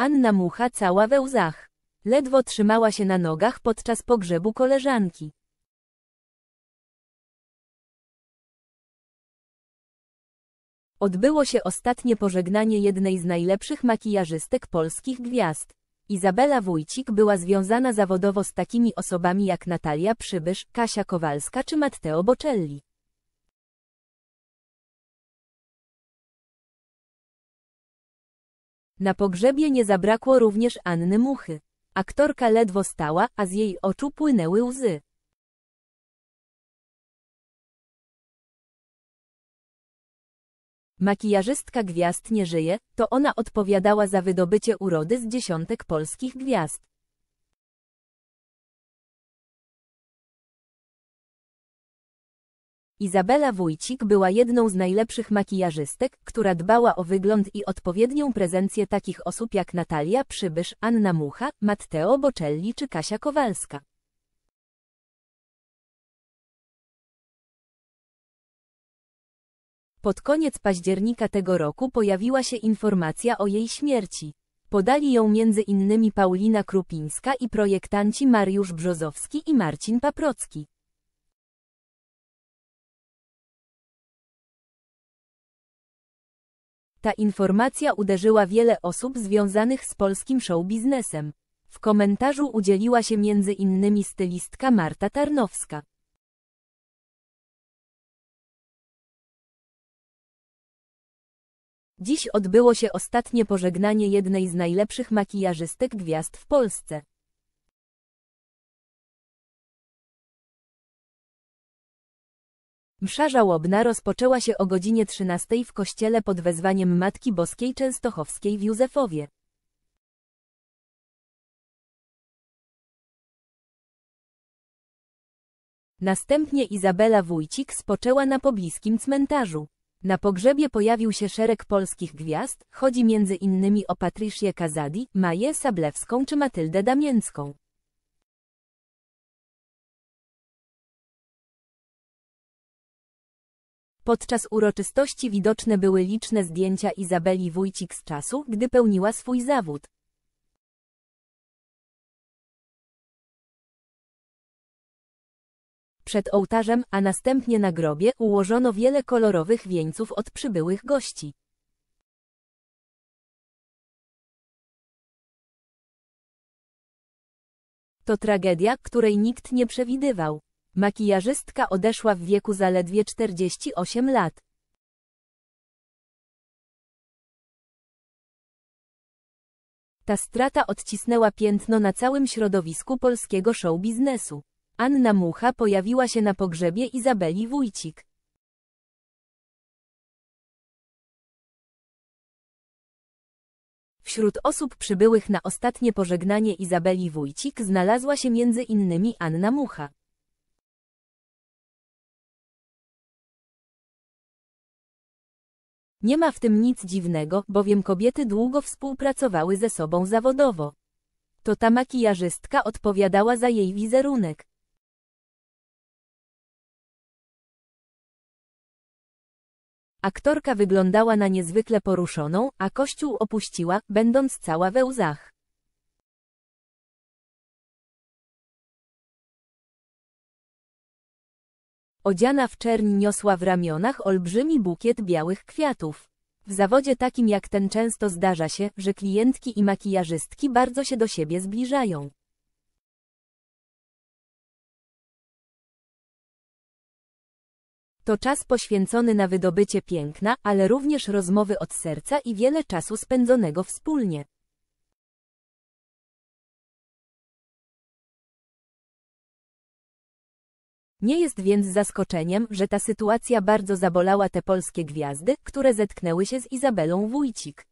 Anna Mucha cała we łzach. Ledwo trzymała się na nogach podczas pogrzebu koleżanki. Odbyło się ostatnie pożegnanie jednej z najlepszych makijażystek polskich gwiazd. Izabela Wójcik była związana zawodowo z takimi osobami jak Natalia Przybysz, Kasia Kowalska czy Matteo Bocelli. Na pogrzebie nie zabrakło również Anny Muchy. Aktorka ledwo stała, a z jej oczu płynęły łzy. Makijażystka gwiazd nie żyje, to ona odpowiadała za wydobycie urody z dziesiątek polskich gwiazd. Izabela Wójcik była jedną z najlepszych makijażystek, która dbała o wygląd i odpowiednią prezencję takich osób jak Natalia Przybysz, Anna Mucha, Matteo Bocelli czy Kasia Kowalska. Pod koniec października tego roku pojawiła się informacja o jej śmierci. Podali ją między innymi Paulina Krupińska i projektanci Mariusz Brzozowski i Marcin Paprocki. Ta informacja uderzyła wiele osób związanych z polskim show W komentarzu udzieliła się między innymi stylistka Marta Tarnowska. Dziś odbyło się ostatnie pożegnanie jednej z najlepszych makijażystek gwiazd w Polsce. Msza żałobna rozpoczęła się o godzinie 13 w kościele pod wezwaniem Matki Boskiej Częstochowskiej w Józefowie. Następnie Izabela Wójcik spoczęła na pobliskim cmentarzu. Na pogrzebie pojawił się szereg polskich gwiazd, chodzi między innymi o Patricię Kazadi, Maję Sablewską czy Matyldę Damięcką. Podczas uroczystości widoczne były liczne zdjęcia Izabeli Wójcik z czasu, gdy pełniła swój zawód. Przed ołtarzem, a następnie na grobie, ułożono wiele kolorowych wieńców od przybyłych gości. To tragedia, której nikt nie przewidywał. Makijażystka odeszła w wieku zaledwie 48 lat. Ta strata odcisnęła piętno na całym środowisku polskiego show biznesu. Anna Mucha pojawiła się na pogrzebie Izabeli Wójcik. Wśród osób przybyłych na ostatnie pożegnanie Izabeli Wójcik znalazła się między innymi Anna Mucha. Nie ma w tym nic dziwnego, bowiem kobiety długo współpracowały ze sobą zawodowo. To ta makijażystka odpowiadała za jej wizerunek. Aktorka wyglądała na niezwykle poruszoną, a kościół opuściła, będąc cała we łzach. Odziana w czerń niosła w ramionach olbrzymi bukiet białych kwiatów. W zawodzie takim jak ten często zdarza się, że klientki i makijażystki bardzo się do siebie zbliżają. To czas poświęcony na wydobycie piękna, ale również rozmowy od serca i wiele czasu spędzonego wspólnie. Nie jest więc zaskoczeniem, że ta sytuacja bardzo zabolała te polskie gwiazdy, które zetknęły się z Izabelą Wójcik.